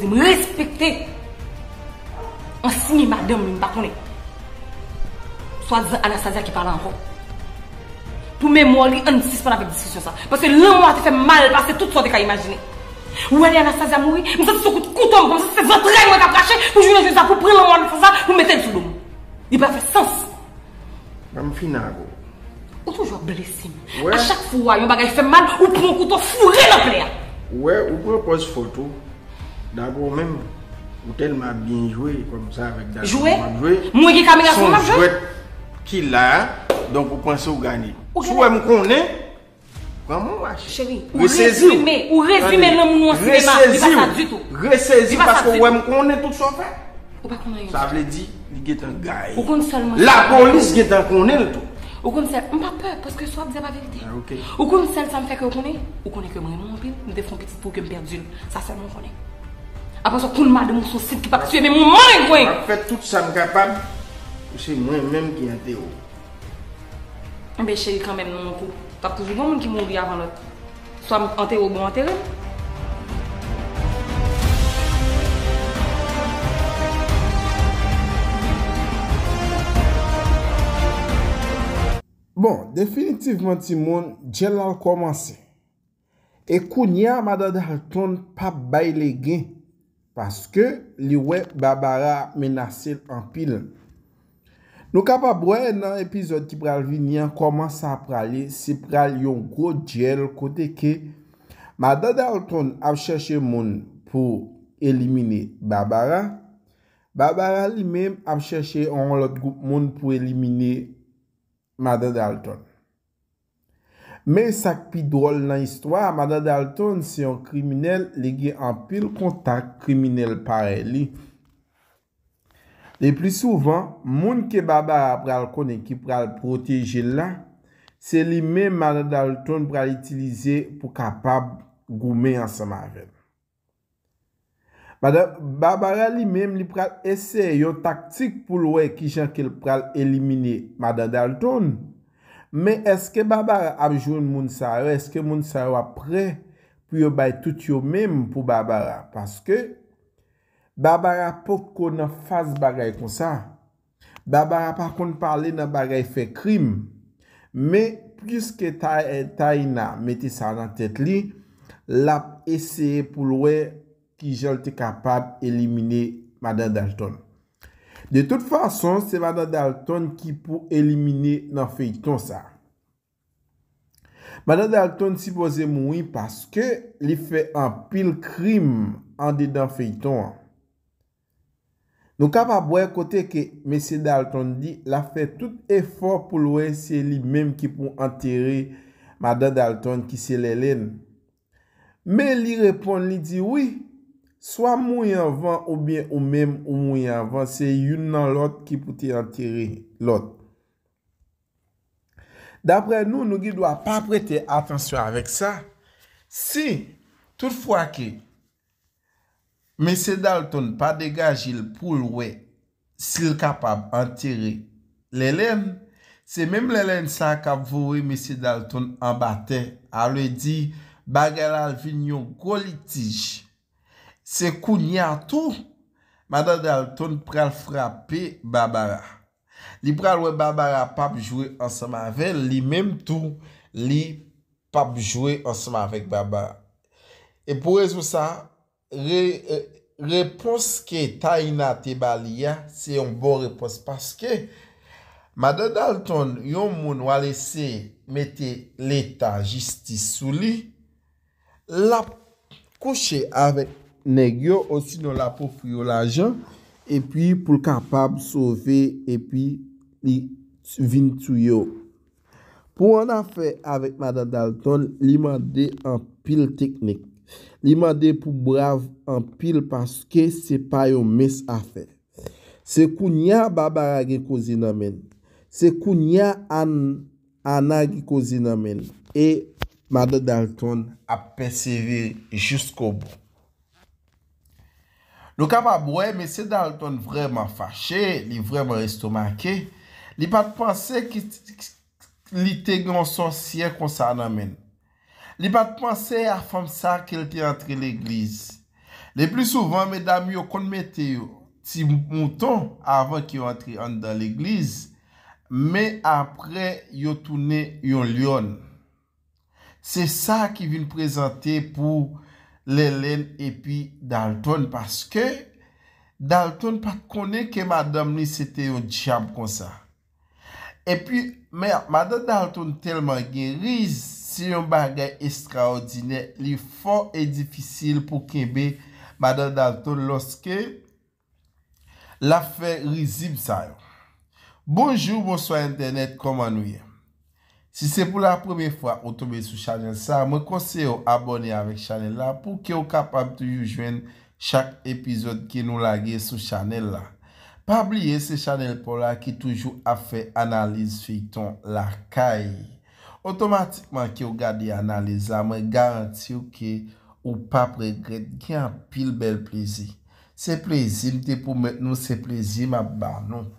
Je me respecter signe madame je ne soit Anastasia qui parle encore pour mémoire li pas avec discussion parce que l'un fait mal parce que toute sorte qu'on imaginer Où est Anastasia mourir nous sommes c'est couteau comme ça c'est votre rêve qui a craché pour jouer ça pour prendre l'homme ça pour mettre sous l'homme il pas fait sens Finago ou toujours blessé à chaque fois un bagage fait mal ou prend un couteau fourré ouais ou propose photo D'abord même, ou tellement bien joué comme ça avec Joué Moi qui caméra comme donc vous pensez vous gagner. Si vous me connaissez, Vraiment, chérie. Ressaisir. Ou résumer Pas du tout. Ressaisir parce que est tout ça fait. Ça veut dire, il est un gars. La police est un tout. Ou comme ça, on pas peur parce que soit vous pas vérité. Ah, Ou ça, me fait que vous connaissez. Ou connaissez que moi, mon pile, me petit pour que me Ça connaît. Apo sou koun mad moun sosid ki pa ksye mè moun manren kwen. Ape tout sa m kapab. Ou se mwen mèm ki yon antero. Mbe chèri kambèm nou moun pou. Ta pou zivon moun ki moun bi avan lot. Sou antero bon anteren. Bon, definitivman ti moun, jen lal kwa manse. E kou nye amadade ha klon pa bay le gen. Paske li wè Babara menase an pil. Nou ka pa brwen nan epizod ki pral vinyan koman sa pral se pral yon gro djel kote ke Madad Alton ap chèche moun pou elimine Babara. Babara li mèm ap chèche an lot goup moun pou elimine Madad Alton. Men sak pi drol nan histwa, madan dal ton se yon kriminel lege an pil kontak kriminel pare li. De pli souvan, moun ke babara pral konen ki pral proteje la, se li men madan dal ton pral itilize pou kapab goume ansama ven. Mada, babara li men li pral ese yon taktik pou lwe ki jan ke pral elimine madan dal ton pou. Men eske babara apjoun moun sarwe, eske moun sarwe apre pou yo bay tout yo mem pou babara. Paske babara pou kon fase bagay kon sa. Babara pa kon pale nan bagay fe krim. Men pwiske tay na meti sa nan tet li, lap eseye pou lwe ki jol te kapab elimine Mada Dalton. De tout fason, se mada Dalton ki pou elimine nan feyton sa. Mada Dalton si boze moui paske li fey an pil krim an de dan feyton. Nou ka pa bwe kote ke mese Dalton di la fey tout efor pou loue se li menm ki pou enteri mada Dalton ki se le len. Me li repon li di oui. Soa moun yon van ou bien ou menm ou moun yon van, se yon nan lot ki pouti an tiri lot. Dapre nou, nou gi dwa pa prete atensyon avèk sa. Si, toutfwa ki, M. Dalton pa degajil pou lwe, sil kapab an tiri lelen, se menm lelen sa kap vowe M. Dalton an bate, alwe di bagel al vinyon go litijj. se kou nyatou, madadal ton pral frape babara. Li pral we babara pap jwe ansama ve, li menm tou, li pap jwe ansama vek babara. E pou rezo sa, e, repos ke tayina te balia, se yon bo repos, paske, madadal ton yon moun wale se mette letan jistis sou li, la kouche avek Negyo osi nou la pou fuyo la jan, epi pou kapab sove epi li vintuyo. Po an afe avèk Mada Dalton, li mande an pil teknik. Li mande pou brav an pil paske se pa yo mes afe. Se ku nya babara ge kozi namen, se ku nya ana ge kozi namen, e Mada Dalton ap perseve jousk obou. Nou kap ap wè, mè se dal ton vreman fache, li vreman estomake, li pat panse ki li te gansonsye konsan amen. Li pat panse a famsa kel ki antre l'eglise. Li pli souvan, mèdame, yo konmete yo ti mouton avan ki antre an dan l'eglise, mè apre yo toune yon lyon. Se sa ki vin prezante pou... Lelen epi Dalton paske, Dalton pat kone ke madam ni sete yon diyab konsa. Epi, mè, madam Dalton telman gen riz si yon bagay estraordinè, li fò e difisil pou kembe madam Dalton loske la fè rizib sayo. Bonjou, bonso internet, koman wye? Si se pou la preme fwa ou tombe sou chanel sa, me konseyo abone avèk chanel la pou ki ou kapab toujou jwen chak epizot ki nou lage sou chanel la. Pa abliye se chanel pou la ki toujou a fè analize fiton la kaye. Otomatikman ki ou gade analize la, me garanti ou ki ou pa prekred ki an pil bel plezi. Se plezi mte pou met nou se plezi mab ba nou.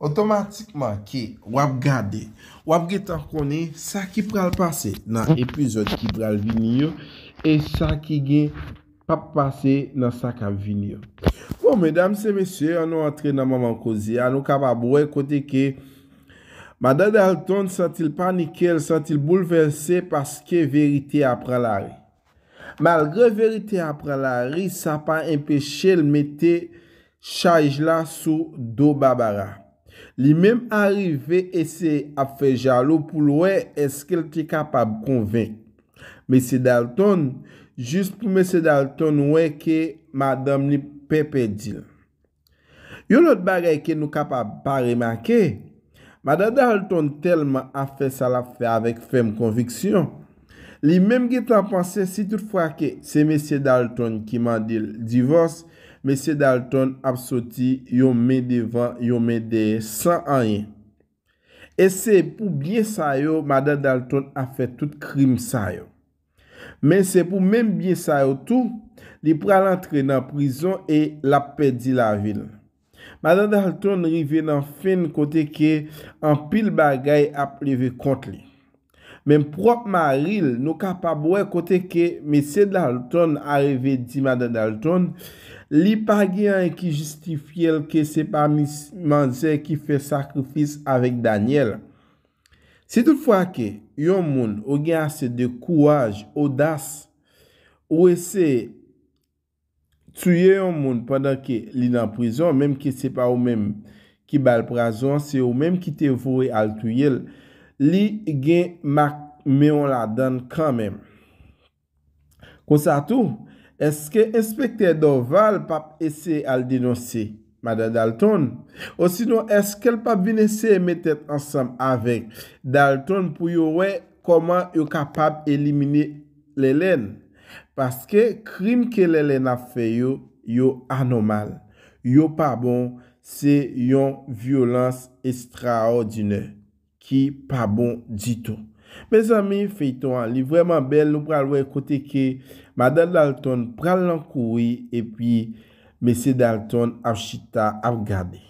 Otomatikman ki wap gade, wap ge torkone sa ki pral pase nan epizot ki pral vinyo e sa ki ge pap pase nan sa ka vinyo. Bon, medam se mesye, anou atre nan maman kozi, anou kabab wè kote ke madade al ton sa til panike, sa til bouleverse paske verite ap pralari. Malgre verite ap pralari, sa pa empeshe l mette chayj la sou do babara. Li menm arive ese a fe jalo pou lwe eskel ki kapab konven. Mese Dalton, jist pou mese Dalton wwe ke madame li pepe dil. Yo not bagay ke nou kapab pareman ke, madame Dalton telman a fe sa la fe avèk fem konviksyon. Li menm getan panse si toutfwa ke se mese Dalton ki mandil divos, Mese Dalton ap soti yon me devan, yon me de san anye. E se pou bie sa yo, madan Dalton ap fet tout krim sa yo. Men se pou men bie sa yo tou, li pral antre nan prizon e la pedi la vil. Madan Dalton rive nan fen kote ke an pil bagay ap leve kont li. Men prop ma ril nou ka pa boye kote ke mesè dalton areve di madan dalton, li pa gen yon ki justifiyel ke se pa mismanze ki fe sakrifis avek Daniel. Se tout fwa ke yon moun o gen ase de kouaj, odas, ou ese tuye yon moun padan ke li nan prizon, menm ki se pa ou menm ki bal prazon, se ou menm ki te vore al tuyel, Li gen mak meon la dan kanmem. Kousa tou, eske inspektè Doval pap ese al dinose, madè Dalton? Ou sino eske el pap binese metet ansam avek Dalton pou yowè koman yow kapab elimine lèlèn? Paske krim ke lèlèn a fe yow, yow anomal. Yow pa bon, se yon violans estraordinè. ki pa bon dito. Bez amin, fey to an, li vwèman bel, nou pral wè kote ke, madad Dalton pral lankouwi, epi, mesè Dalton, ap chita ap gade.